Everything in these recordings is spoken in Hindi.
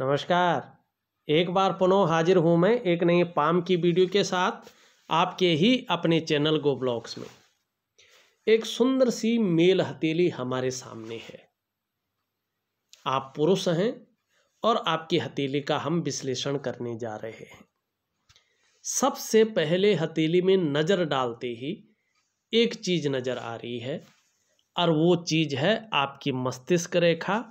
नमस्कार एक बार पुनः हाजिर हूँ मैं एक नए पाम की वीडियो के साथ आपके ही अपने चैनल गो ब्लॉग्स में एक सुंदर सी मेल हथेली हमारे सामने है आप पुरुष हैं और आपकी हथेली का हम विश्लेषण करने जा रहे हैं सबसे पहले हथेली में नज़र डालते ही एक चीज़ नज़र आ रही है और वो चीज़ है आपकी मस्तिष्क रेखा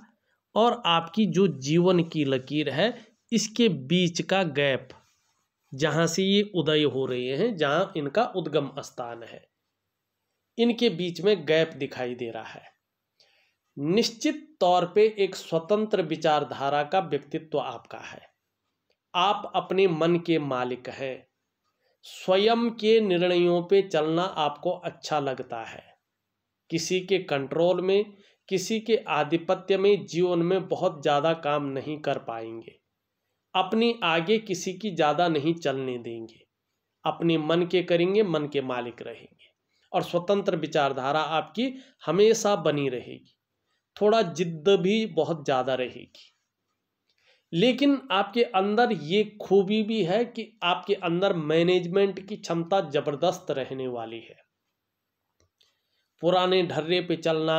और आपकी जो जीवन की लकीर है इसके बीच का गैप जहाँ से ये उदय हो रहे हैं जहाँ इनका उद्गम स्थान है इनके बीच में गैप दिखाई दे रहा है निश्चित तौर पे एक स्वतंत्र विचारधारा का व्यक्तित्व आपका है आप अपने मन के मालिक हैं स्वयं के निर्णयों पे चलना आपको अच्छा लगता है किसी के कंट्रोल में किसी के आधिपत्य में जीवन में बहुत ज़्यादा काम नहीं कर पाएंगे अपनी आगे किसी की ज़्यादा नहीं चलने देंगे अपने मन के करेंगे मन के मालिक रहेंगे और स्वतंत्र विचारधारा आपकी हमेशा बनी रहेगी थोड़ा जिद्द भी बहुत ज़्यादा रहेगी लेकिन आपके अंदर ये खूबी भी है कि आपके अंदर मैनेजमेंट की क्षमता ज़बरदस्त रहने वाली है पुराने ढर्रे पे चलना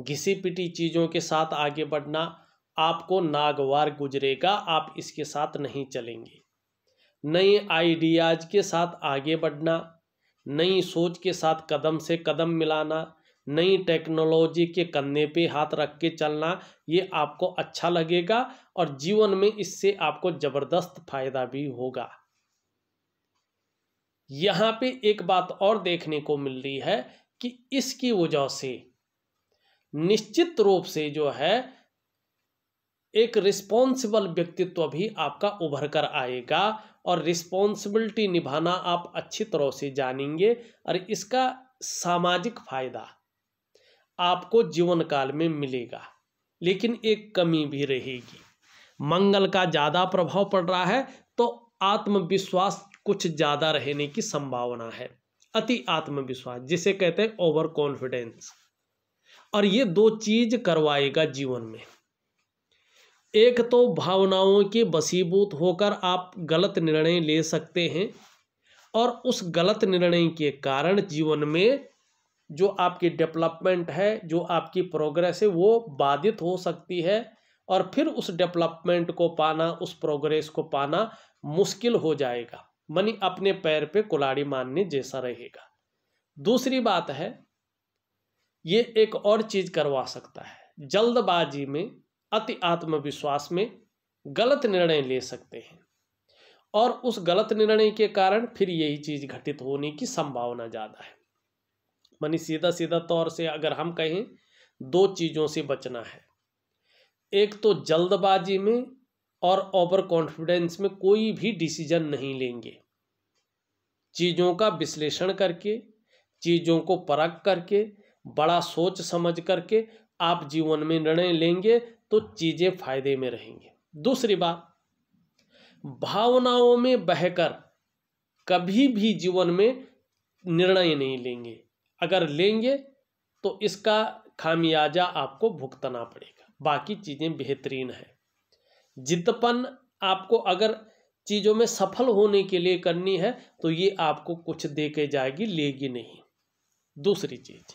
घिसी पिटी चीज़ों के साथ आगे बढ़ना आपको नागवार गुजरेगा आप इसके साथ नहीं चलेंगे नए आइडियाज के साथ आगे बढ़ना नई सोच के साथ कदम से कदम मिलाना नई टेक्नोलॉजी के कंधे पे हाथ रख के चलना ये आपको अच्छा लगेगा और जीवन में इससे आपको ज़बरदस्त फायदा भी होगा यहाँ पे एक बात और देखने को मिल रही है कि इसकी वजह से निश्चित रूप से जो है एक रिस्पॉन्सिबल व्यक्तित्व भी आपका उभर कर आएगा और रिस्पॉन्सिबिलिटी निभाना आप अच्छी तरह से जानेंगे और इसका सामाजिक फायदा आपको जीवन काल में मिलेगा लेकिन एक कमी भी रहेगी मंगल का ज़्यादा प्रभाव पड़ रहा है तो आत्मविश्वास कुछ ज़्यादा रहने की संभावना है अति आत्मविश्वास जिसे कहते हैं ओवर कॉन्फिडेंस और ये दो चीज़ करवाएगा जीवन में एक तो भावनाओं के बसीबूत होकर आप गलत निर्णय ले सकते हैं और उस गलत निर्णय के कारण जीवन में जो आपकी डेवलपमेंट है जो आपकी प्रोग्रेस है वो बाधित हो सकती है और फिर उस डेवलपमेंट को पाना उस प्रोग्रेस को पाना मुश्किल हो जाएगा मनी अपने पैर पे कुलाड़ी मारने जैसा रहेगा दूसरी बात है ये एक और चीज़ करवा सकता है जल्दबाजी में अति आत्मविश्वास में गलत निर्णय ले सकते हैं और उस गलत निर्णय के कारण फिर यही चीज़ घटित होने की संभावना ज़्यादा है मनी सीधा सीधा तौर से अगर हम कहें दो चीज़ों से बचना है एक तो जल्दबाजी में और ओवर कॉन्फिडेंस में कोई भी डिसीजन नहीं लेंगे चीज़ों का विश्लेषण करके चीज़ों को परख करके बड़ा सोच समझ करके आप जीवन में निर्णय लेंगे तो चीज़ें फायदे में रहेंगे दूसरी बात भावनाओं में बहकर कभी भी जीवन में निर्णय नहीं लेंगे अगर लेंगे तो इसका खामियाजा आपको भुगतना पड़ेगा बाकी चीज़ें बेहतरीन है जिद्दपन आपको अगर चीज़ों में सफल होने के लिए करनी है तो ये आपको कुछ दे के जाएगी लेगी नहीं दूसरी चीज़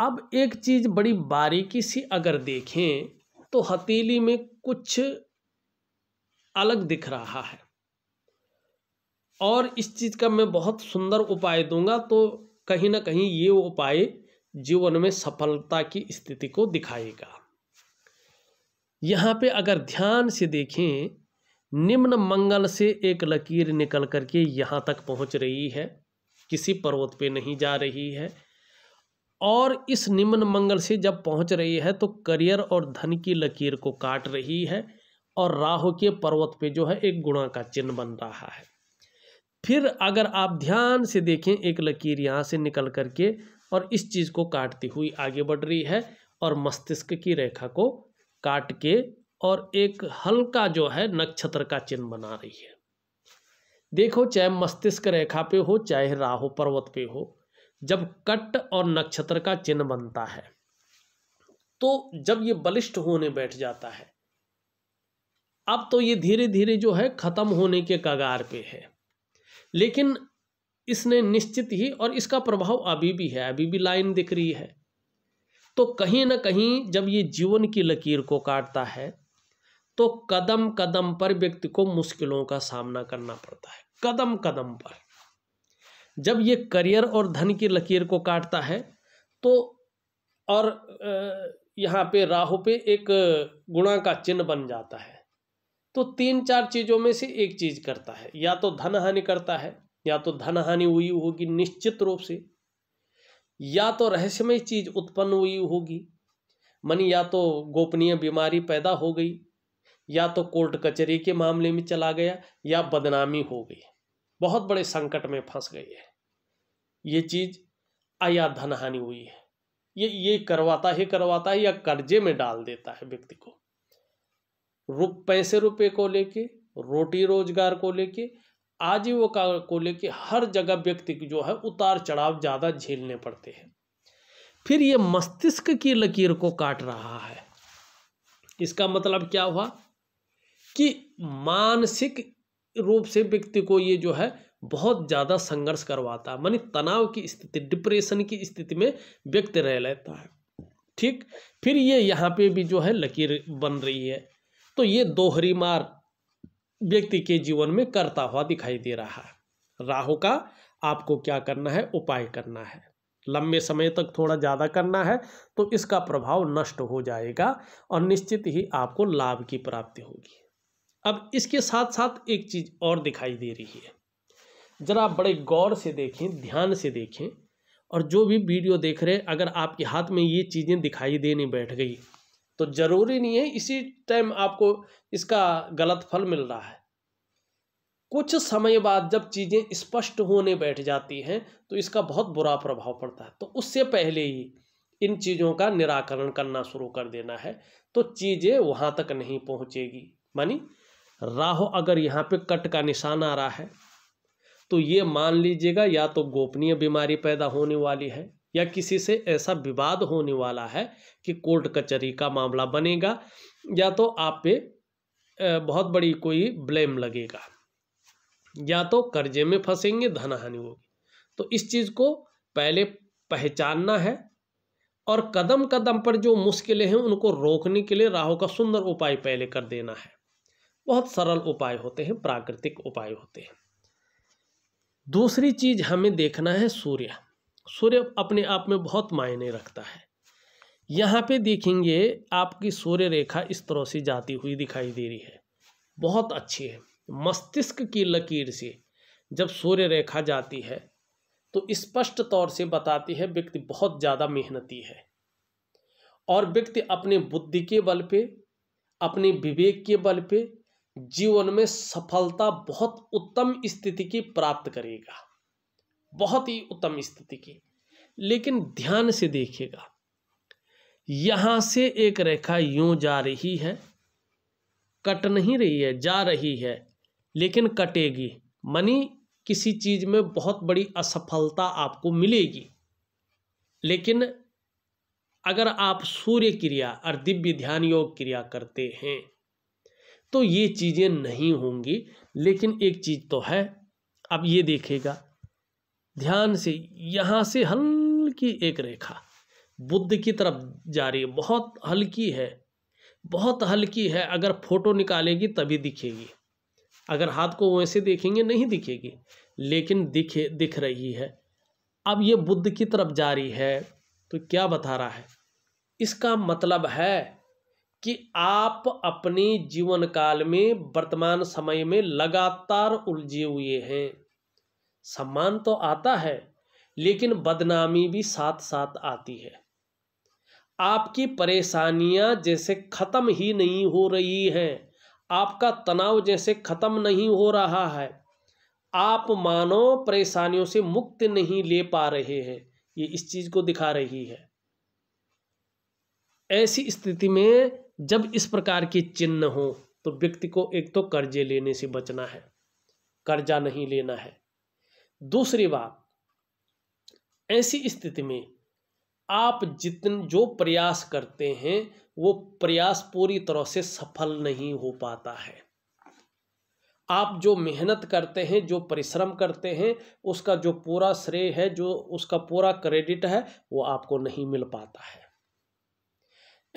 अब एक चीज़ बड़ी बारीकी सी अगर देखें तो हथेली में कुछ अलग दिख रहा है और इस चीज़ का मैं बहुत सुंदर उपाय दूंगा तो कहीं ना कहीं ये उपाय जीवन में सफलता की स्थिति को दिखाएगा यहाँ पे अगर ध्यान से देखें निम्न मंगल से एक लकीर निकल करके यहाँ तक पहुँच रही है किसी पर्वत पे नहीं जा रही है और इस निम्न मंगल से जब पहुंच रही है तो करियर और धन की लकीर को काट रही है और राहु के पर्वत पे जो है एक गुणा का चिन्ह बन रहा है फिर अगर आप ध्यान से देखें एक लकीर यहाँ से निकल करके और इस चीज़ को काटती हुई आगे बढ़ रही है और मस्तिष्क की रेखा को काट के और एक हल्का जो है नक्षत्र का चिन्ह बना रही है देखो चाहे मस्तिष्क रेखा पे हो चाहे राहु पर्वत पे हो जब कट और नक्षत्र का चिन्ह बनता है तो जब ये बलिष्ठ होने बैठ जाता है अब तो ये धीरे धीरे जो है ख़त्म होने के कगार पे है लेकिन इसने निश्चित ही और इसका प्रभाव अभी भी है अभी भी लाइन दिख रही है तो कहीं ना कहीं जब ये जीवन की लकीर को काटता है तो कदम कदम पर व्यक्ति को मुश्किलों का सामना करना पड़ता है कदम कदम पर जब ये करियर और धन की लकीर को काटता है तो और यहाँ पे राहु पे एक गुणा का चिन्ह बन जाता है तो तीन चार चीज़ों में से एक चीज़ करता है या तो धन हानि करता है या तो धन हानि हुई होगी निश्चित रूप से या तो रहस्यमय चीज़ उत्पन्न हुई होगी मन या तो गोपनीय बीमारी पैदा हो गई या तो कोर्ट कचहरी के मामले में चला गया या बदनामी हो गई बहुत बड़े संकट में फंस गई है ये चीज़ आया धन हानि हुई है ये ये करवाता ही करवाता है या कर्जे में डाल देता है व्यक्ति को रुप पैसे रुपए को लेके रोटी रोजगार को लेके आजीविका को लेके हर जगह व्यक्ति की जो है उतार चढ़ाव ज़्यादा झेलने पड़ते हैं फिर ये मस्तिष्क की लकीर को काट रहा है इसका मतलब क्या हुआ कि मानसिक रूप से व्यक्ति को ये जो है बहुत ज़्यादा संघर्ष करवाता है मानी तनाव की स्थिति डिप्रेशन की स्थिति में व्यक्त रह लेता है ठीक फिर ये यहाँ पे भी जो है लकीर बन रही है तो ये दोहरी मार व्यक्ति के जीवन में करता हुआ दिखाई दे रहा है राहु का आपको क्या करना है उपाय करना है लंबे समय तक थोड़ा ज़्यादा करना है तो इसका प्रभाव नष्ट हो जाएगा और निश्चित ही आपको लाभ की प्राप्ति होगी अब इसके साथ साथ एक चीज़ और दिखाई दे रही है ज़रा बड़े गौर से देखें ध्यान से देखें और जो भी वीडियो देख रहे हैं अगर आपके हाथ में ये चीज़ें दिखाई देने बैठ गई तो ज़रूरी नहीं है इसी टाइम आपको इसका गलत फल मिल रहा है कुछ समय बाद जब चीज़ें स्पष्ट होने बैठ जाती हैं तो इसका बहुत बुरा प्रभाव पड़ता है तो उससे पहले ही इन चीज़ों का निराकरण करना शुरू कर देना है तो चीज़ें वहाँ तक नहीं पहुँचेगी मानी राह अगर यहाँ पे कट का निशान आ रहा है तो ये मान लीजिएगा या तो गोपनीय बीमारी पैदा होने वाली है या किसी से ऐसा विवाद होने वाला है कि कोर्ट कचहरी का मामला बनेगा या तो आप पे बहुत बड़ी कोई ब्लेम लगेगा या तो कर्जे में फंसेंगे धन हानि होगी तो इस चीज़ को पहले पहचानना है और कदम कदम पर जो मुश्किलें हैं उनको रोकने के लिए राहु का सुंदर उपाय पहले कर देना है बहुत सरल उपाय होते हैं प्राकृतिक उपाय होते हैं दूसरी चीज हमें देखना है सूर्य सूर्य अपने आप में बहुत मायने रखता है यहाँ पे देखेंगे आपकी सूर्य रेखा इस तरह से जाती हुई दिखाई दे रही है बहुत अच्छी है मस्तिष्क की लकीर से जब सूर्य रेखा जाती है तो स्पष्ट तौर से बताती है व्यक्ति बहुत ज़्यादा मेहनती है और व्यक्ति अपने बुद्धि के बल पे अपने विवेक के बल पे जीवन में सफलता बहुत उत्तम स्थिति की प्राप्त करेगा बहुत ही उत्तम स्थिति की लेकिन ध्यान से देखिएगा यहां से एक रेखा यूं जा रही है कट नहीं रही है जा रही है लेकिन कटेगी मनी किसी चीज़ में बहुत बड़ी असफलता आपको मिलेगी लेकिन अगर आप सूर्य क्रिया और दिव्य ध्यान योग क्रिया करते हैं तो ये चीज़ें नहीं होंगी लेकिन एक चीज़ तो है अब ये देखेगा ध्यान से यहाँ से हल्की एक रेखा बुद्ध की तरफ जा रही है बहुत हल्की है बहुत हल्की है अगर फोटो निकालेगी तभी दिखेगी अगर हाथ को वैसे देखेंगे नहीं दिखेगी लेकिन दिखे दिख रही है अब ये बुद्ध की तरफ जा रही है तो क्या बता रहा है इसका मतलब है कि आप अपने जीवन काल में वर्तमान समय में लगातार उलझे हुए हैं सम्मान तो आता है लेकिन बदनामी भी साथ साथ आती है आपकी परेशानियां जैसे ख़त्म ही नहीं हो रही हैं आपका तनाव जैसे ख़त्म नहीं हो रहा है आप मानो परेशानियों से मुक्त नहीं ले पा रहे हैं ये इस चीज़ को दिखा रही है ऐसी स्थिति में जब इस प्रकार के चिन्ह हो तो व्यक्ति को एक तो कर्जे लेने से बचना है कर्जा नहीं लेना है दूसरी बात ऐसी स्थिति में आप जितन जो प्रयास करते हैं वो प्रयास पूरी तरह से सफल नहीं हो पाता है आप जो मेहनत करते हैं जो परिश्रम करते हैं उसका जो पूरा श्रेय है जो उसका पूरा क्रेडिट है वो आपको नहीं मिल पाता है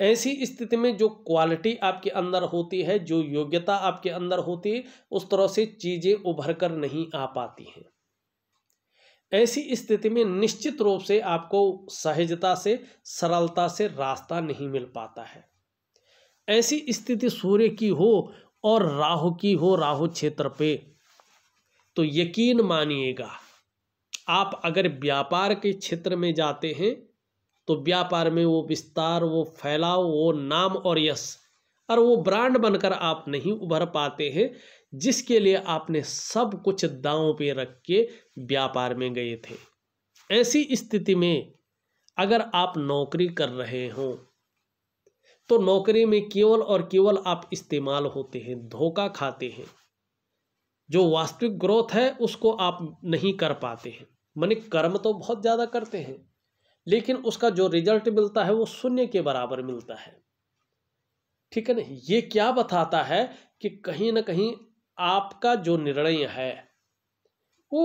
ऐसी स्थिति में जो क्वालिटी आपके अंदर होती है जो योग्यता आपके अंदर होती है उस तरह से चीज़ें उभर कर नहीं आ पाती हैं ऐसी स्थिति में निश्चित रूप से आपको सहजता से सरलता से रास्ता नहीं मिल पाता है ऐसी स्थिति सूर्य की हो और राहु की हो राहु क्षेत्र पे तो यकीन मानिएगा आप अगर व्यापार के क्षेत्र में जाते हैं तो व्यापार में वो विस्तार वो फैलाव वो नाम और यश और वो ब्रांड बनकर आप नहीं उभर पाते हैं जिसके लिए आपने सब कुछ दांव पे रख के व्यापार में गए थे ऐसी स्थिति में अगर आप नौकरी कर रहे हों तो नौकरी में केवल और केवल आप इस्तेमाल होते हैं धोखा खाते हैं जो वास्तविक ग्रोथ है उसको आप नहीं कर पाते हैं मनिक कर्म तो बहुत ज़्यादा करते हैं लेकिन उसका जो रिजल्ट मिलता है वो शून्य के बराबर मिलता है ठीक है ना ये क्या बताता है कि कहीं ना कहीं आपका जो निर्णय है वो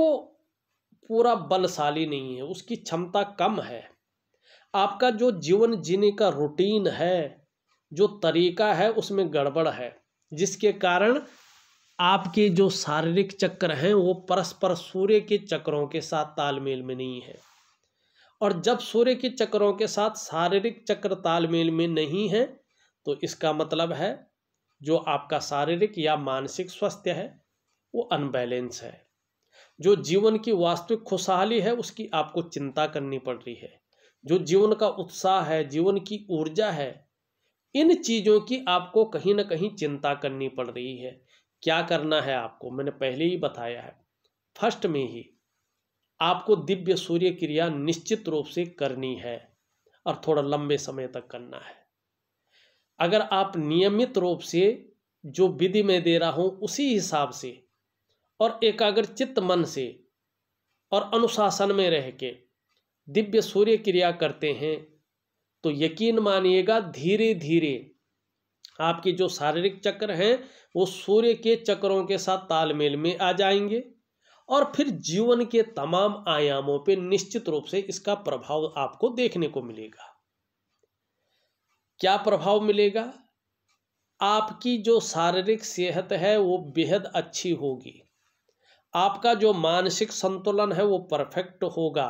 पूरा बलशाली नहीं है उसकी क्षमता कम है आपका जो जीवन जीने का रूटीन है जो तरीका है उसमें गड़बड़ है जिसके कारण आपके जो शारीरिक चक्र हैं वो परस्पर सूर्य के चक्रों के साथ तालमेल में नहीं है और जब सूर्य के चक्रों के साथ शारीरिक चक्र तालमेल में नहीं है तो इसका मतलब है जो आपका शारीरिक या मानसिक स्वास्थ्य है वो अनबैलेंस है जो जीवन की वास्तविक खुशहाली है उसकी आपको चिंता करनी पड़ रही है जो जीवन का उत्साह है जीवन की ऊर्जा है इन चीज़ों की आपको कहीं ना कहीं चिंता करनी पड़ रही है क्या करना है आपको मैंने पहले ही बताया है फर्स्ट में ही आपको दिव्य सूर्य क्रिया निश्चित रूप से करनी है और थोड़ा लंबे समय तक करना है अगर आप नियमित रूप से जो विधि में दे रहा हूँ उसी हिसाब से और एकाग्र चित्त मन से और अनुशासन में रह के दिव्य सूर्य क्रिया करते हैं तो यकीन मानिएगा धीरे धीरे आपके जो शारीरिक चक्र हैं वो सूर्य के चक्रों के साथ तालमेल में आ जाएंगे और फिर जीवन के तमाम आयामों पे निश्चित रूप से इसका प्रभाव आपको देखने को मिलेगा क्या प्रभाव मिलेगा आपकी जो शारीरिक सेहत है वो बेहद अच्छी होगी आपका जो मानसिक संतुलन है वो परफेक्ट होगा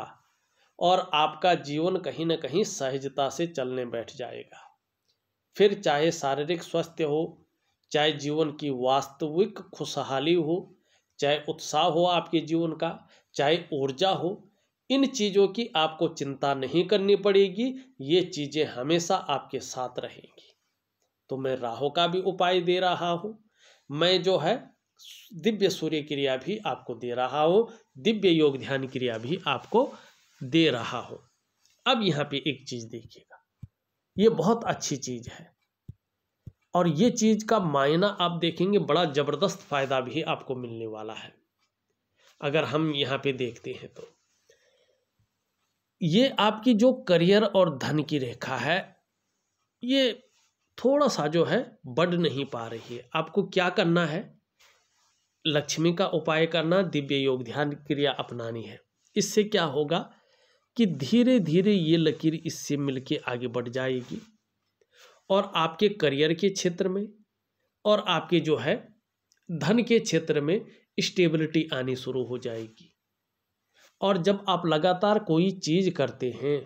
और आपका जीवन कहीं ना कहीं सहजता से चलने बैठ जाएगा फिर चाहे शारीरिक स्वास्थ्य हो चाहे जीवन की वास्तविक खुशहाली हो चाहे उत्साह हो आपके जीवन का चाहे ऊर्जा हो इन चीज़ों की आपको चिंता नहीं करनी पड़ेगी ये चीज़ें हमेशा आपके साथ रहेंगी तो मैं राहु का भी उपाय दे रहा हूँ मैं जो है दिव्य सूर्य क्रिया भी आपको दे रहा हूँ दिव्य योग ध्यान क्रिया भी आपको दे रहा हूँ अब यहाँ पे एक चीज़ देखिएगा ये बहुत अच्छी चीज़ है और ये चीज़ का मायना आप देखेंगे बड़ा ज़बरदस्त फ़ायदा भी आपको मिलने वाला है अगर हम यहाँ पे देखते हैं तो ये आपकी जो करियर और धन की रेखा है ये थोड़ा सा जो है बढ़ नहीं पा रही है आपको क्या करना है लक्ष्मी का उपाय करना दिव्य योग ध्यान क्रिया अपनानी है इससे क्या होगा कि धीरे धीरे ये लकीर इससे मिलके आगे बढ़ जाएगी और आपके करियर के क्षेत्र में और आपके जो है धन के क्षेत्र में स्टेबिलिटी आनी शुरू हो जाएगी और जब आप लगातार कोई चीज़ करते हैं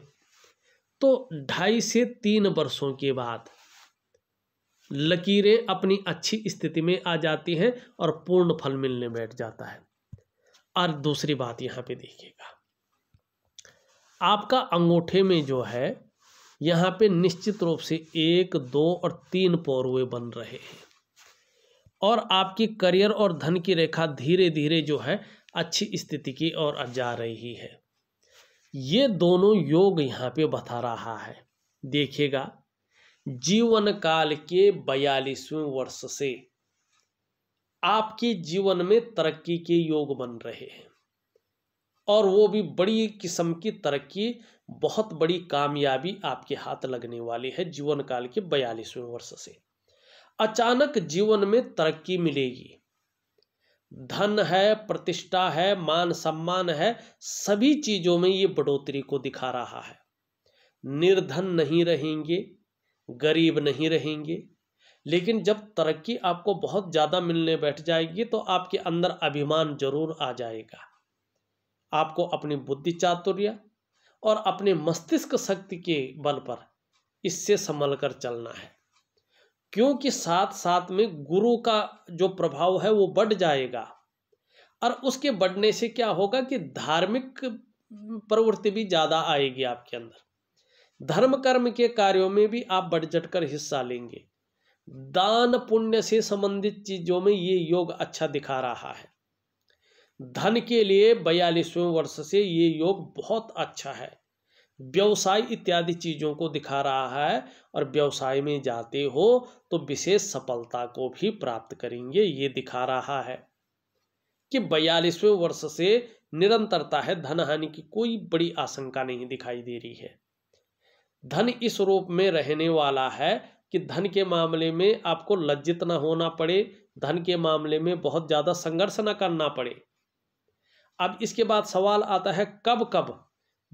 तो ढाई से तीन वर्षों के बाद लकीरें अपनी अच्छी स्थिति में आ जाती हैं और पूर्ण फल मिलने बैठ जाता है और दूसरी बात यहाँ पे देखिएगा आपका अंगूठे में जो है यहाँ पे निश्चित रूप से एक दो और तीन पौरवे बन रहे हैं और आपकी करियर और धन की रेखा धीरे धीरे जो है अच्छी स्थिति की ओर जा रही है ये दोनों योग यहाँ पे बता रहा है देखिएगा जीवन काल के बयालीसवें वर्ष से आपके जीवन में तरक्की के योग बन रहे हैं और वो भी बड़ी किस्म की तरक्की बहुत बड़ी कामयाबी आपके हाथ लगने वाली है जीवन काल के बयालीसवें वर्ष से अचानक जीवन में तरक्की मिलेगी धन है प्रतिष्ठा है मान सम्मान है सभी चीजों में ये बढ़ोतरी को दिखा रहा है निर्धन नहीं रहेंगे गरीब नहीं रहेंगे लेकिन जब तरक्की आपको बहुत ज़्यादा मिलने बैठ जाएगी तो आपके अंदर अभिमान जरूर आ जाएगा आपको अपनी बुद्धि चातुर्य और अपने मस्तिष्क शक्ति के बल पर इससे संभल कर चलना है क्योंकि साथ साथ में गुरु का जो प्रभाव है वो बढ़ जाएगा और उसके बढ़ने से क्या होगा कि धार्मिक प्रवृत्ति भी ज़्यादा आएगी आपके अंदर धर्म कर्म के कार्यों में भी आप बढ़ चढ़ कर हिस्सा लेंगे दान पुण्य से संबंधित चीज़ों में ये योग अच्छा दिखा रहा है धन के लिए बयालीसवें वर्ष से ये योग बहुत अच्छा है व्यवसाय इत्यादि चीज़ों को दिखा रहा है और व्यवसाय में जाते हो तो विशेष सफलता को भी प्राप्त करेंगे ये दिखा रहा है कि बयालीसवें वर्ष से निरंतरता है धन हानि की कोई बड़ी आशंका नहीं दिखाई दे रही है धन इस रूप में रहने वाला है कि धन के मामले में आपको लज्जित ना होना पड़े धन के मामले में बहुत ज़्यादा संघर्ष न करना पड़े अब इसके बाद सवाल आता है कब कब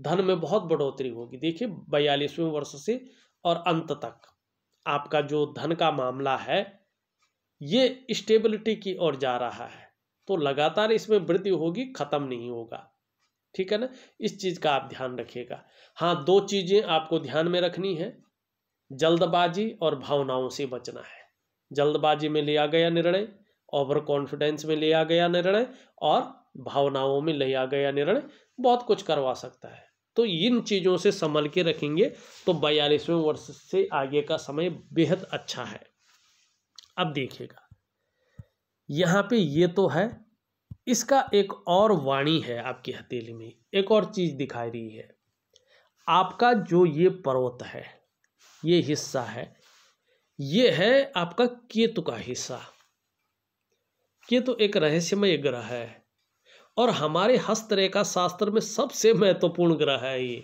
धन में बहुत बढ़ोतरी होगी देखिए बयालीसवें वर्ष से और अंत तक आपका जो धन का मामला है ये स्टेबिलिटी की ओर जा रहा है तो लगातार इसमें वृद्धि होगी खत्म नहीं होगा ठीक है ना इस चीज़ का आप ध्यान रखिएगा हाँ दो चीज़ें आपको ध्यान में रखनी है जल्दबाजी और भावनाओं से बचना है जल्दबाजी में लिया गया निर्णय ओवर कॉन्फिडेंस में लिया गया निर्णय और भावनाओं में ले आ गया निर्णय बहुत कुछ करवा सकता है तो इन चीज़ों से संभल के रखेंगे तो बयालीसवें वर्ष से आगे का समय बेहद अच्छा है अब देखिएगा यहाँ पे ये तो है इसका एक और वाणी है आपकी हथेली में एक और चीज़ दिखाई रही है आपका जो ये पर्वत है ये हिस्सा है ये है आपका केतु का हिस्सा केतु एक रहस्यमय ग्रह है और हमारे हस्तरेखा शास्त्र में सबसे महत्वपूर्ण ग्रह है ये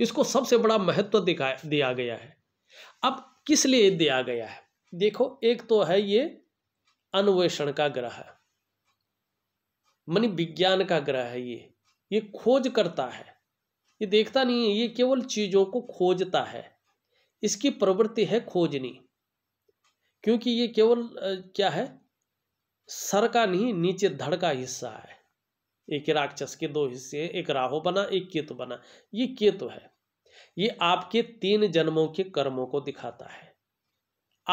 इसको सबसे बड़ा महत्व दिखाया दिया गया है अब किस लिए दिया गया है देखो एक तो है ये अन्वेषण का ग्रह है मन विज्ञान का ग्रह है ये ये खोज करता है ये देखता नहीं है ये केवल चीज़ों को खोजता है इसकी प्रवृत्ति है खोजनी क्योंकि ये केवल क्या है सर का नहीं नीचे धड़ का हिस्सा है एक राक्षस के दो हिस्से एक राहु बना एक केतु बना ये केतु है ये आपके तीन जन्मों के कर्मों को दिखाता है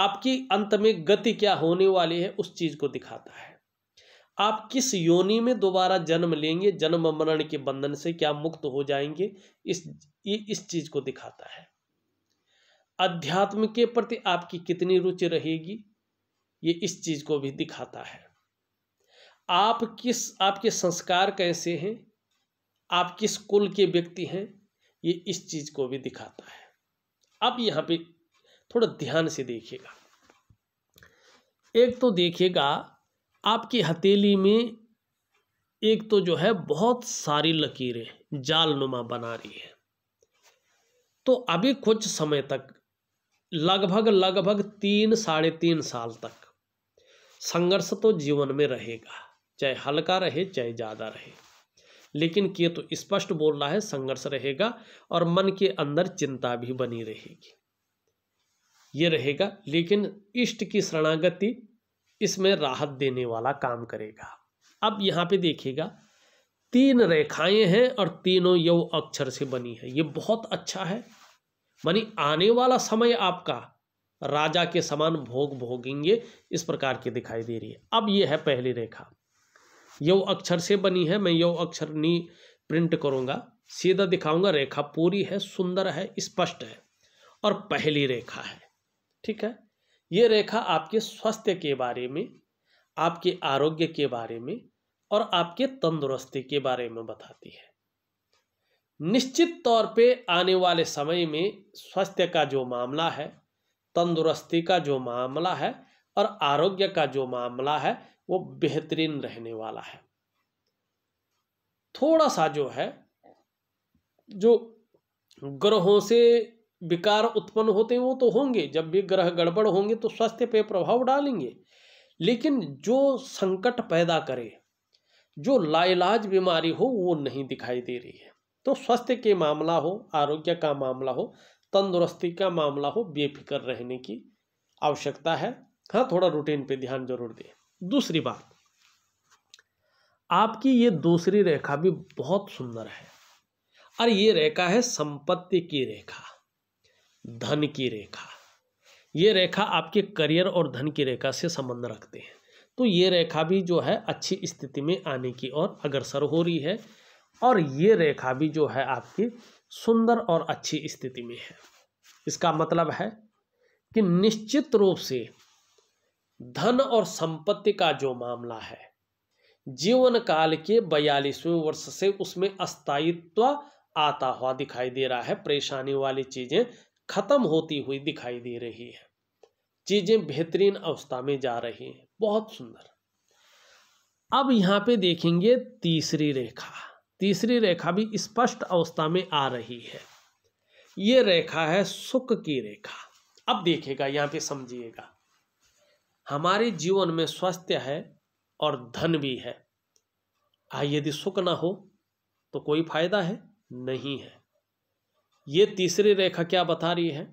आपकी अंत में गति क्या होने वाली है उस चीज को दिखाता है आप किस योनि में दोबारा जन्म लेंगे जन्म मरण के बंधन से क्या मुक्त हो जाएंगे इस ये इस चीज को दिखाता है अध्यात्म के प्रति आपकी कितनी रुचि रहेगी ये इस चीज को भी दिखाता है आप किस आपके संस्कार कैसे हैं आप किस कुल के व्यक्ति हैं ये इस चीज़ को भी दिखाता है अब यहाँ पे थोड़ा ध्यान से देखिएगा एक तो देखिएगा आपकी हथेली में एक तो जो है बहुत सारी लकीरें जालनुमा बना रही है तो अभी कुछ समय तक लगभग लगभग तीन साढ़े तीन साल तक संघर्ष तो जीवन में रहेगा चाहे हल्का रहे चाहे ज़्यादा रहे लेकिन ये तो स्पष्ट बोल रहा है संघर्ष रहेगा और मन के अंदर चिंता भी बनी रहेगी ये रहेगा लेकिन इष्ट की शरणागति इसमें राहत देने वाला काम करेगा अब यहाँ पे देखिएगा तीन रेखाएं हैं और तीनों यव अक्षर से बनी है ये बहुत अच्छा है मानी आने वाला समय आपका राजा के समान भोग भोगेंगे इस प्रकार की दिखाई दे रही है अब ये है पहली रेखा यो अक्षर से बनी है मैं यो अक्षर नी प्रिंट करूँगा सीधा दिखाऊंगा रेखा पूरी है सुंदर है स्पष्ट है और पहली रेखा है ठीक है ये रेखा आपके स्वास्थ्य के बारे में आपके आरोग्य के बारे में और आपके तंदुरुस्ती के बारे में बताती है निश्चित तौर पे आने वाले समय में स्वास्थ्य का जो मामला है तंदुरुस्ती का जो मामला है और आरोग्य का जो मामला है वो बेहतरीन रहने वाला है थोड़ा सा जो है जो ग्रहों से विकार उत्पन्न होते हैं वो तो होंगे जब भी ग्रह गड़बड़ होंगे तो स्वास्थ्य पे प्रभाव डालेंगे लेकिन जो संकट पैदा करे जो लाइलाज बीमारी हो वो नहीं दिखाई दे रही है तो स्वास्थ्य के मामला हो आरोग्य का मामला हो तंदुरुस्ती का मामला हो बेफिक्र रहने की आवश्यकता है हाँ थोड़ा रूटीन पे ध्यान जरूर दें दूसरी बात आपकी ये दूसरी रेखा भी बहुत सुंदर है और ये रेखा है संपत्ति की रेखा धन की रेखा ये रेखा आपके करियर और धन की रेखा से संबंध रखते हैं तो ये रेखा भी जो है अच्छी स्थिति में आने की ओर अग्रसर हो रही है और ये रेखा भी जो है आपकी सुंदर और अच्छी स्थिति में है इसका मतलब है कि निश्चित रूप से धन और संपत्ति का जो मामला है जीवन काल के बयालीसवें वर्ष से उसमें अस्थायित्व आता हुआ दिखाई दे रहा है परेशानी वाली चीजें खत्म होती हुई दिखाई दे रही है चीजें बेहतरीन अवस्था में जा रही हैं बहुत सुंदर अब यहां पे देखेंगे तीसरी रेखा तीसरी रेखा भी स्पष्ट अवस्था में आ रही है ये रेखा है सुख की रेखा अब देखिएगा यहाँ पे समझिएगा हमारे जीवन में स्वास्थ्य है और धन भी है आ यदि सुख ना हो तो कोई फायदा है नहीं है ये तीसरी रेखा क्या बता रही है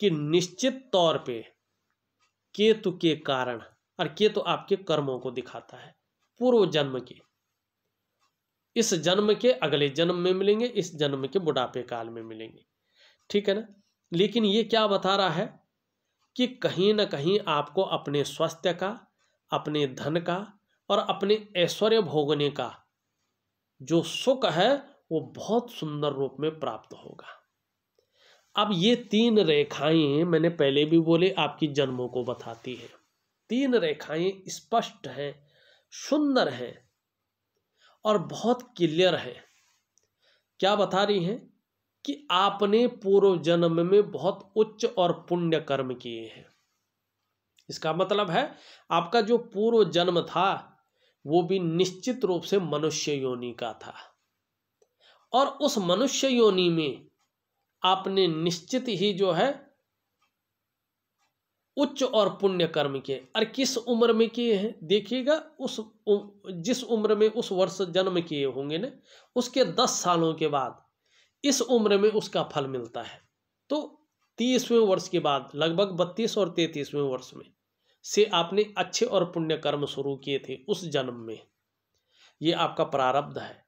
कि निश्चित तौर पे केतु के कारण और केतु आपके कर्मों को दिखाता है पूर्व जन्म के इस जन्म के अगले जन्म में मिलेंगे इस जन्म के बुढ़ापे काल में मिलेंगे ठीक है ना लेकिन ये क्या बता रहा है कि कहीं ना कहीं आपको अपने स्वास्थ्य का अपने धन का और अपने ऐश्वर्य भोगने का जो सुख है वो बहुत सुंदर रूप में प्राप्त होगा अब ये तीन रेखाएं मैंने पहले भी बोले आपकी जन्मों को बताती हैं तीन रेखाएं स्पष्ट हैं सुंदर हैं और बहुत क्लियर हैं क्या बता रही हैं कि आपने पूर्व जन्म में बहुत उच्च और पुण्य कर्म किए हैं इसका मतलब है आपका जो पूर्व जन्म था वो भी निश्चित रूप से मनुष्य योनि का था और उस मनुष्य योनि में आपने निश्चित ही जो है उच्च और पुण्य कर्म किए और किस उम्र में किए हैं देखिएगा उस जिस उम्र में उस वर्ष जन्म किए होंगे ना उसके दस सालों के बाद इस उम्र में उसका फल मिलता है तो तीसवें वर्ष के बाद लगभग बत्तीस और तैतीसवें वर्ष में से आपने अच्छे और पुण्य कर्म शुरू किए थे उस जन्म में ये आपका प्रारब्ध है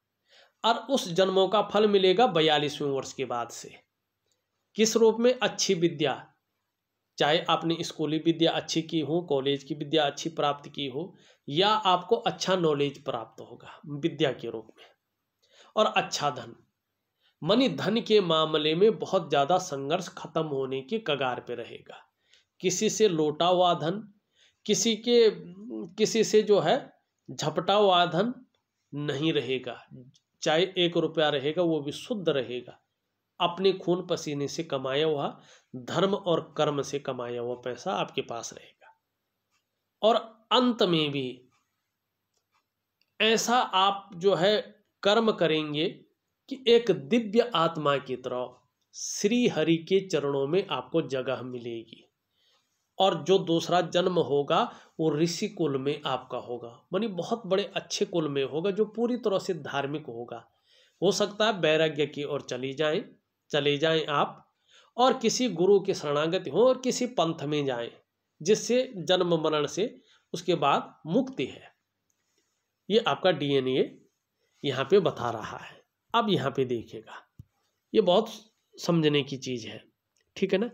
और उस जन्मों का फल मिलेगा बयालीसवें वर्ष के बाद से किस रूप में अच्छी विद्या चाहे आपने स्कूली विद्या अच्छी की हो कॉलेज की विद्या अच्छी प्राप्त की हो या आपको अच्छा नॉलेज प्राप्त होगा विद्या के रूप में और अच्छा धन मनी धन के मामले में बहुत ज़्यादा संघर्ष खत्म होने के कगार पे रहेगा किसी से लोटा हुआ धन किसी के किसी से जो है झपटा हुआ धन नहीं रहेगा चाहे एक रुपया रहेगा वो भी शुद्ध रहेगा अपने खून पसीने से कमाया हुआ धर्म और कर्म से कमाया हुआ पैसा आपके पास रहेगा और अंत में भी ऐसा आप जो है कर्म करेंगे कि एक दिव्य आत्मा की तरह श्री हरि के चरणों में आपको जगह मिलेगी और जो दूसरा जन्म होगा वो ऋषि कुल में आपका होगा मानी बहुत बड़े अच्छे कुल में होगा जो पूरी तरह से धार्मिक होगा हो सकता है वैराग्य की ओर चली जाएं चले जाएं आप और किसी गुरु की शरणागति हो और किसी पंथ में जाएं जिससे जन्म मरण से उसके बाद मुक्ति है ये आपका डीएनए यहाँ पे बता रहा है अब यहाँ पे देखिएगा ये बहुत समझने की चीज़ है ठीक है ना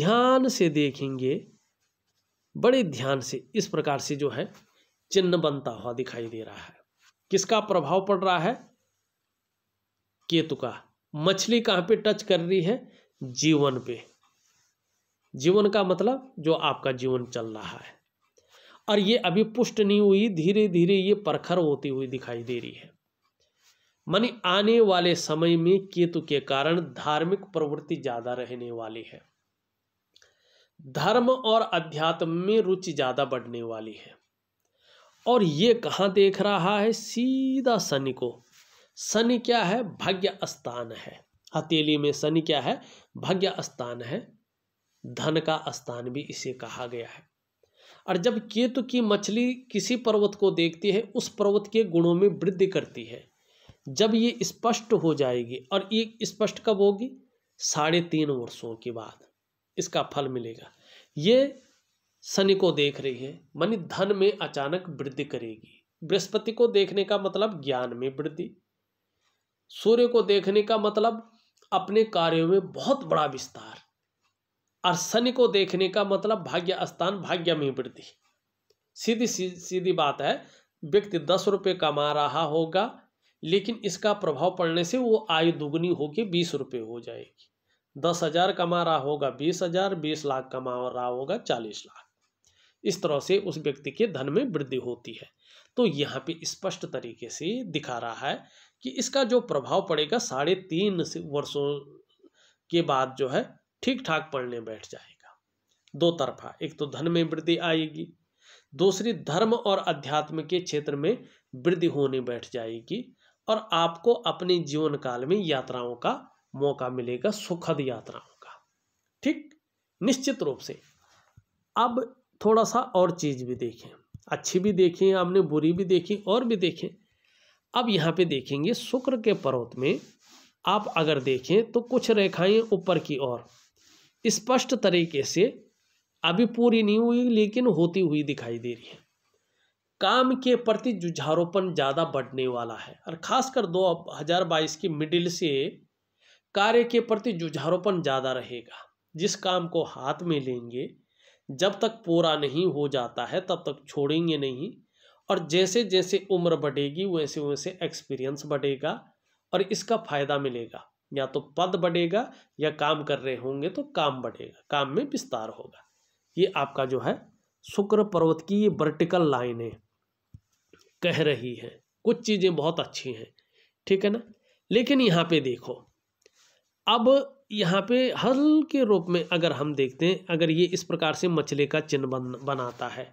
ध्यान से देखेंगे बड़े ध्यान से इस प्रकार से जो है चिन्ह बनता हुआ दिखाई दे रहा है किसका प्रभाव पड़ रहा है केतु का मछली कहाँ पे टच कर रही है जीवन पे जीवन का मतलब जो आपका जीवन चल रहा है और ये अभी पुष्ट नहीं हुई धीरे धीरे ये परखर होती हुई दिखाई दे रही है माने आने वाले समय में केतु के कारण धार्मिक प्रवृत्ति ज्यादा रहने वाली है धर्म और अध्यात्म में रुचि ज्यादा बढ़ने वाली है और ये कहाँ देख रहा है सीधा शनि को शनि क्या है भाग्य स्थान है हथेली में शनि क्या है भाग्य स्थान है धन का स्थान भी इसे कहा गया है और जब केतु की मछली किसी पर्वत को देखती है उस पर्वत के गुणों में वृद्धि करती है जब ये स्पष्ट हो जाएगी और ये स्पष्ट कब होगी साढ़े तीन वर्षों के बाद इसका फल मिलेगा ये शनि को देख रही है मानी धन में अचानक वृद्धि करेगी बृहस्पति को देखने का मतलब ज्ञान में वृद्धि सूर्य को देखने का मतलब अपने कार्यों में बहुत बड़ा विस्तार और शनि को देखने का मतलब भाग्य स्थान भाग्य में वृद्धि सीधी सीधी बात है व्यक्ति दस रुपये कमा रहा होगा लेकिन इसका प्रभाव पड़ने से वो आय दुगनी होके बीस रुपये हो जाएगी दस हजार कमा रहा होगा बीस हजार बीस लाख कमा रहा होगा चालीस लाख इस तरह से उस व्यक्ति के धन में वृद्धि होती है तो यहाँ पे स्पष्ट तरीके से दिखा रहा है कि इसका जो प्रभाव पड़ेगा साढ़े तीन वर्षों के बाद जो है ठीक ठाक पढ़ने बैठ जाएगा दो तरफा एक तो धन में वृद्धि आएगी दूसरी धर्म और अध्यात्म के क्षेत्र में वृद्धि होने बैठ जाएगी और आपको अपने जीवन काल में यात्राओं का मौका मिलेगा सुखद यात्राओं का ठीक निश्चित रूप से अब थोड़ा सा और चीज़ भी देखें अच्छी भी देखें आपने बुरी भी देखी और भी देखें अब यहाँ पे देखेंगे शुक्र के पर्वत में आप अगर देखें तो कुछ रेखाएं ऊपर की ओर स्पष्ट तरीके से अभी पूरी नहीं हुई लेकिन होती हुई दिखाई दे रही है काम के प्रति जुझारोपण ज़्यादा बढ़ने वाला है और खासकर दो हजार बाईस की मिडिल से कार्य के प्रति जुझारोपण ज़्यादा रहेगा जिस काम को हाथ में लेंगे जब तक पूरा नहीं हो जाता है तब तक छोड़ेंगे नहीं और जैसे जैसे उम्र बढ़ेगी वैसे वैसे एक्सपीरियंस बढ़ेगा और इसका फायदा मिलेगा या तो पद बढ़ेगा या काम कर रहे होंगे तो काम बढ़ेगा काम में विस्तार होगा ये आपका जो है शुक्र पर्वत की ये वर्टिकल लाइन है कह रही है कुछ चीज़ें बहुत अच्छी हैं ठीक है ना लेकिन यहाँ पे देखो अब यहाँ पे हल के रूप में अगर हम देखते हैं अगर ये इस प्रकार से मछली का चिन्ह बन बनाता है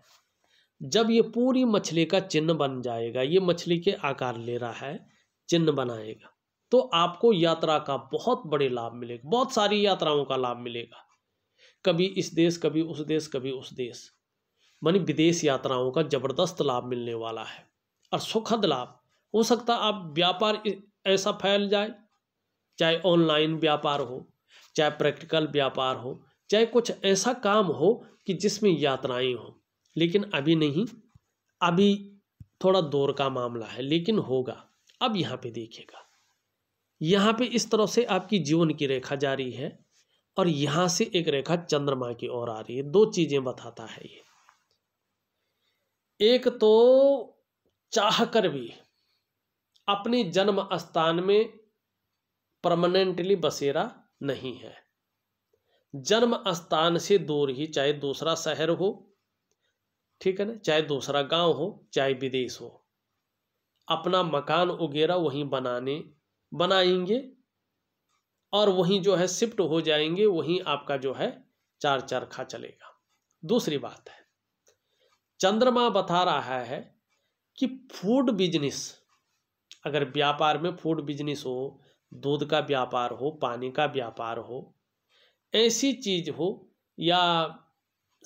जब ये पूरी मछली का चिन्ह बन जाएगा ये मछली के आकार ले रहा है चिन्ह बनाएगा तो आपको यात्रा का बहुत बड़े लाभ मिलेगा बहुत सारी यात्राओं का लाभ मिलेगा कभी इस देश कभी उस देश कभी उस देश मानी विदेश यात्राओं का जबरदस्त लाभ मिलने वाला है और सुखद लाभ हो सकता आप व्यापार ऐसा फैल जाए चाहे ऑनलाइन व्यापार हो चाहे प्रैक्टिकल व्यापार हो चाहे कुछ ऐसा काम हो कि जिसमें यात्राएं हो लेकिन अभी नहीं अभी थोड़ा दूर का मामला है लेकिन होगा अब यहाँ पे देखिएगा यहाँ पे इस तरह से आपकी जीवन की रेखा जारी है और यहाँ से एक रेखा चंद्रमा की ओर आ रही है दो चीज़ें बताता है ये एक तो चाहकर भी अपने जन्म स्थान में परमानेंटली बसेरा नहीं है जन्म स्थान से दूर ही चाहे दूसरा शहर हो ठीक है ना चाहे दूसरा गांव हो चाहे विदेश हो अपना मकान वगैरह वहीं बनाने बनाएंगे और वहीं जो है शिफ्ट हो जाएंगे वहीं आपका जो है चार चरखा चलेगा दूसरी बात है चंद्रमा बता रहा है कि फूड बिजनेस अगर व्यापार में फूड बिजनेस हो दूध का व्यापार हो पानी का व्यापार हो ऐसी चीज़ हो या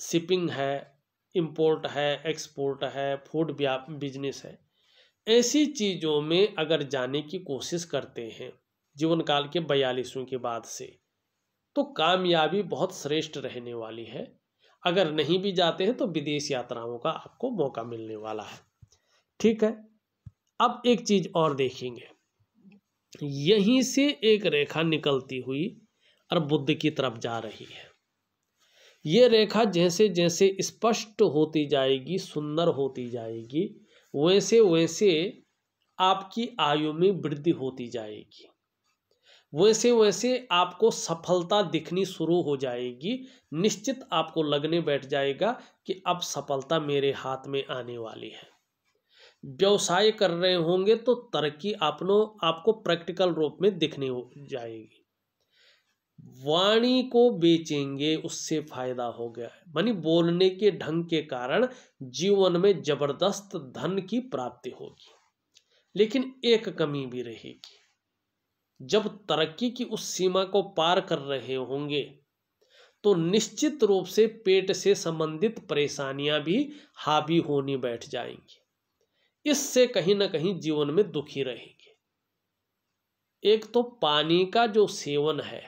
शिपिंग है इंपोर्ट है एक्सपोर्ट है फूड बिजनेस है ऐसी चीज़ों में अगर जाने की कोशिश करते हैं जीवन काल के बयालीसवें के बाद से तो कामयाबी बहुत श्रेष्ठ रहने वाली है अगर नहीं भी जाते हैं तो विदेश यात्राओं का आपको मौका मिलने वाला है ठीक है अब एक चीज़ और देखेंगे यहीं से एक रेखा निकलती हुई और बुद्ध की तरफ जा रही है ये रेखा जैसे जैसे स्पष्ट होती जाएगी सुंदर होती जाएगी वैसे वैसे आपकी आयु में वृद्धि होती जाएगी वैसे वैसे आपको सफलता दिखनी शुरू हो जाएगी निश्चित आपको लगने बैठ जाएगा कि अब सफलता मेरे हाथ में आने वाली है व्यवसाय कर रहे होंगे तो तरक्की आपनों आपको प्रैक्टिकल रूप में दिखने हो जाएगी वाणी को बेचेंगे उससे फायदा हो गया है मानी बोलने के ढंग के कारण जीवन में जबरदस्त धन की प्राप्ति होगी लेकिन एक कमी भी रहेगी जब तरक्की की उस सीमा को पार कर रहे होंगे तो निश्चित रूप से पेट से संबंधित परेशानियां भी हावी होनी बैठ जाएंगी इससे कहीं ना कहीं जीवन में दुखी रहेंगे एक तो पानी का जो सेवन है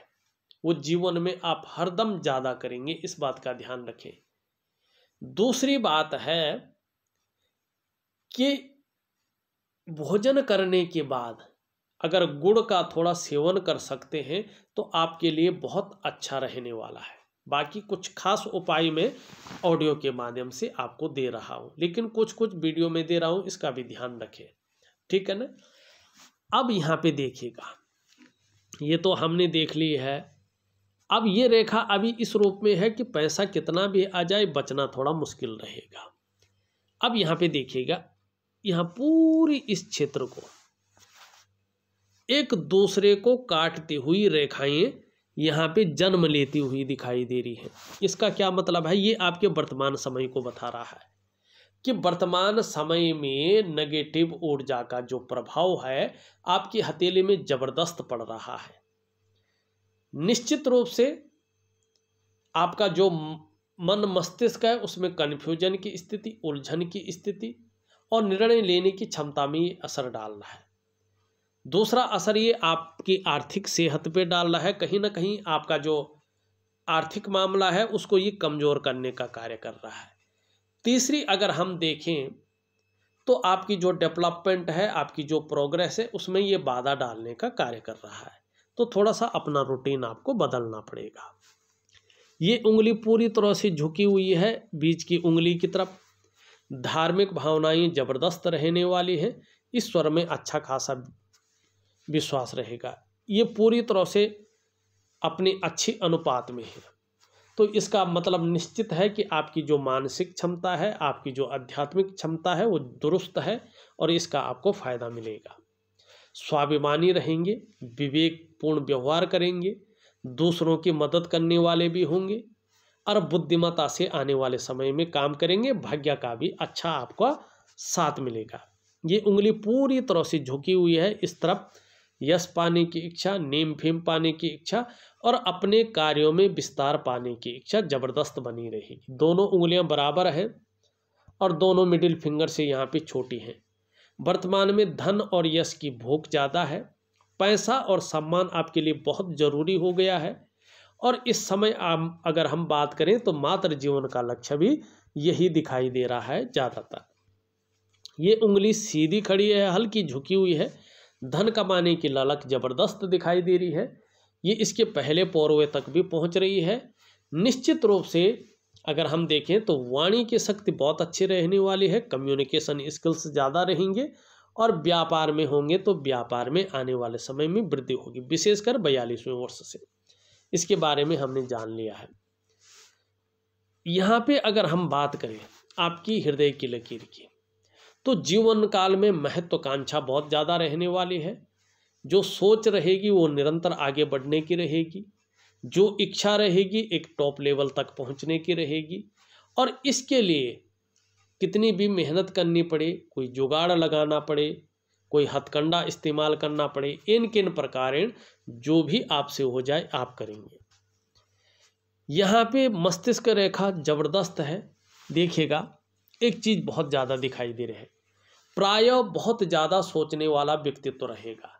वो जीवन में आप हरदम ज़्यादा करेंगे इस बात का ध्यान रखें दूसरी बात है कि भोजन करने के बाद अगर गुड़ का थोड़ा सेवन कर सकते हैं तो आपके लिए बहुत अच्छा रहने वाला है बाकी कुछ खास उपाय में ऑडियो के माध्यम से आपको दे रहा हूँ लेकिन कुछ कुछ वीडियो में दे रहा हूँ इसका भी ध्यान रखें ठीक है ना अब यहाँ पे देखिएगा ये तो हमने देख ली है अब ये रेखा अभी इस रूप में है कि पैसा कितना भी आ जाए बचना थोड़ा मुश्किल रहेगा अब यहाँ पे देखिएगा यहाँ पूरी इस क्षेत्र को एक दूसरे को काटती हुई रेखाएं यहाँ पे जन्म लेती हुई दिखाई दे रही है इसका क्या मतलब है ये आपके वर्तमान समय को बता रहा है कि वर्तमान समय में नेगेटिव ऊर्जा का जो प्रभाव है आपकी हथेली में जबरदस्त पड़ रहा है निश्चित रूप से आपका जो मन मस्तिष्क है उसमें कन्फ्यूजन की स्थिति उलझन की स्थिति और निर्णय लेने की क्षमता में असर डाल रहा है दूसरा असर ये आपकी आर्थिक सेहत पे डाल रहा है कहीं ना कहीं आपका जो आर्थिक मामला है उसको ये कमज़ोर करने का कार्य कर रहा है तीसरी अगर हम देखें तो आपकी जो डेवलपमेंट है आपकी जो प्रोग्रेस है उसमें ये बाधा डालने का कार्य कर रहा है तो थोड़ा सा अपना रूटीन आपको बदलना पड़ेगा ये उंगली पूरी तरह से झुकी हुई है बीच की उंगली की तरफ धार्मिक भावनाएं ज़बरदस्त रहने वाली हैं इस स्वर में अच्छा खासा विश्वास रहेगा ये पूरी तरह से अपने अच्छे अनुपात में है तो इसका मतलब निश्चित है कि आपकी जो मानसिक क्षमता है आपकी जो आध्यात्मिक क्षमता है वो दुरुस्त है और इसका आपको फायदा मिलेगा स्वाभिमानी रहेंगे विवेकपूर्ण व्यवहार करेंगे दूसरों की मदद करने वाले भी होंगे और बुद्धिमत्ता से आने वाले समय में काम करेंगे भाग्य का भी अच्छा आपका साथ मिलेगा ये उंगली पूरी तरह से झुकी हुई है इस तरफ यश पाने की इच्छा नीम फीम पाने की इच्छा और अपने कार्यों में विस्तार पाने की इच्छा जबरदस्त बनी रहेगी दोनों उंगलियां बराबर हैं और दोनों मिडिल फिंगर से यहाँ पे छोटी हैं वर्तमान में धन और यश की भूख ज़्यादा है पैसा और सम्मान आपके लिए बहुत ज़रूरी हो गया है और इस समय आप अगर हम बात करें तो मात्र जीवन का लक्ष्य भी यही दिखाई दे रहा है ज़्यादातर ये उंगली सीधी खड़ी है हल्की झुकी हुई है धन कमाने की ललक जबरदस्त दिखाई दे रही है ये इसके पहले पौरवे तक भी पहुंच रही है निश्चित रूप से अगर हम देखें तो वाणी की शक्ति बहुत अच्छी रहने वाली है कम्युनिकेशन स्किल्स ज़्यादा रहेंगे और व्यापार में होंगे तो व्यापार में आने वाले समय में वृद्धि होगी विशेषकर बयालीसवें वर्ष से इसके बारे में हमने जान लिया है यहाँ पे अगर हम बात करें आपकी हृदय की लकीर की तो जीवन काल में महत्वाकांक्षा तो बहुत ज़्यादा रहने वाली है जो सोच रहेगी वो निरंतर आगे बढ़ने की रहेगी जो इच्छा रहेगी एक टॉप लेवल तक पहुंचने की रहेगी और इसके लिए कितनी भी मेहनत करनी पड़े कोई जुगाड़ लगाना पड़े कोई हथकंडा इस्तेमाल करना पड़े इन किन प्रकार जो भी आपसे हो जाए आप करेंगे यहाँ पे मस्तिष्क रेखा जबरदस्त है देखिएगा एक चीज़ बहुत ज़्यादा दिखाई दे रही है प्राय बहुत ज़्यादा सोचने वाला व्यक्तित्व रहेगा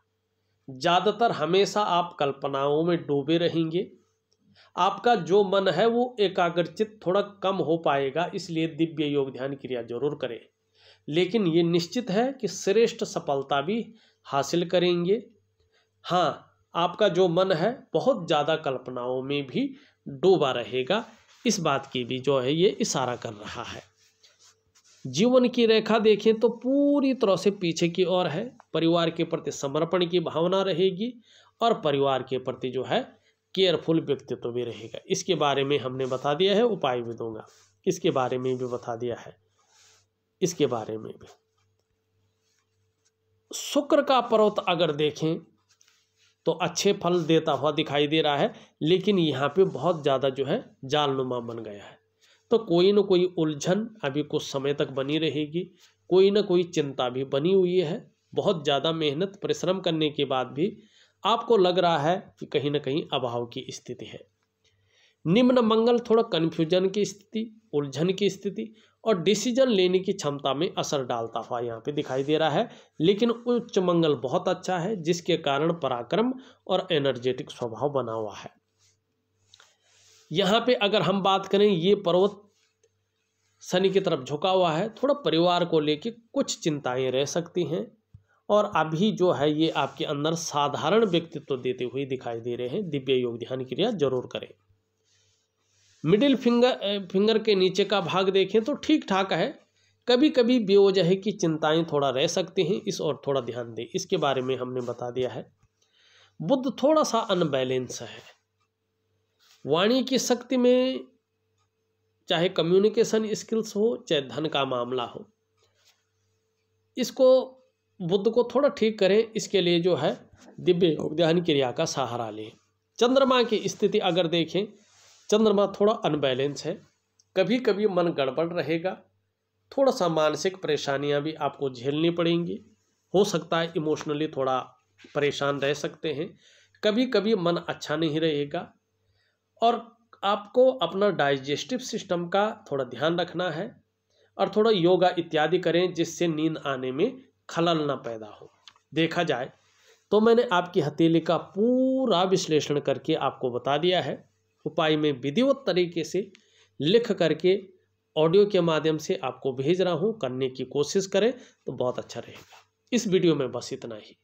ज़्यादातर हमेशा आप कल्पनाओं में डूबे रहेंगे आपका जो मन है वो एकाग्रचित थोड़ा कम हो पाएगा इसलिए दिव्य योग ध्यान क्रिया जरूर करें लेकिन ये निश्चित है कि श्रेष्ठ सफलता भी हासिल करेंगे हाँ आपका जो मन है बहुत ज़्यादा कल्पनाओं में भी डूबा रहेगा इस बात की भी जो है ये इशारा कर रहा है जीवन की रेखा देखें तो पूरी तरह से पीछे की ओर है परिवार के प्रति समर्पण की भावना रहेगी और परिवार के प्रति जो है केयरफुल व्यक्तित्व भी रहेगा इसके बारे में हमने बता दिया है उपाय भी दूंगा इसके बारे में भी बता दिया है इसके बारे में भी शुक्र का पर्वत अगर देखें तो अच्छे फल देता हुआ दिखाई दे रहा है लेकिन यहाँ पे बहुत ज़्यादा जो है जालनुमा बन गया है तो कोई ना कोई उलझन अभी कुछ समय तक बनी रहेगी कोई ना कोई चिंता भी बनी हुई है बहुत ज़्यादा मेहनत परिश्रम करने के बाद भी आपको लग रहा है कि कहीं ना कहीं अभाव की स्थिति है निम्न मंगल थोड़ा कन्फ्यूजन की स्थिति उलझन की स्थिति और डिसीजन लेने की क्षमता में असर डालता हुआ यहाँ पे दिखाई दे रहा है लेकिन उच्च मंगल बहुत अच्छा है जिसके कारण पराक्रम और एनर्जेटिक स्वभाव बना हुआ है यहाँ पे अगर हम बात करें ये पर्वत शनि की तरफ झुका हुआ है थोड़ा परिवार को लेके कुछ चिंताएं रह सकती हैं और अभी जो है ये आपके अंदर साधारण व्यक्तित्व देते हुए दिखाई दे रहे हैं दिव्य योग ध्यान क्रिया जरूर करें मिडिल फिंगर फिंगर के नीचे का भाग देखें तो ठीक ठाक है कभी कभी बेवजह की चिंताएं थोड़ा रह सकती हैं इस और थोड़ा ध्यान दें इसके बारे में हमने बता दिया है बुद्ध थोड़ा सा अनबैलेंस है वाणी की शक्ति में चाहे कम्युनिकेशन स्किल्स हो चाहे धन का मामला हो इसको बुद्ध को थोड़ा ठीक करें इसके लिए जो है दिव्य योग ध्यान क्रिया का सहारा लें चंद्रमा की स्थिति अगर देखें चंद्रमा थोड़ा अनबैलेंस है कभी कभी मन गड़बड़ रहेगा थोड़ा सा मानसिक परेशानियां भी आपको झेलनी पड़ेंगी हो सकता है इमोशनली थोड़ा परेशान रह सकते हैं कभी कभी मन अच्छा नहीं रहेगा और आपको अपना डाइजेस्टिव सिस्टम का थोड़ा ध्यान रखना है और थोड़ा योगा इत्यादि करें जिससे नींद आने में खलल ना पैदा हो देखा जाए तो मैंने आपकी हथेली का पूरा विश्लेषण करके आपको बता दिया है उपाय में विधिवत तरीके से लिख करके ऑडियो के माध्यम से आपको भेज रहा हूँ करने की कोशिश करें तो बहुत अच्छा रहेगा इस वीडियो में बस इतना ही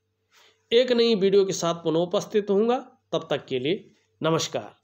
एक नई वीडियो के साथ पुनः उपस्थित होऊंगा तब तक के लिए नमस्कार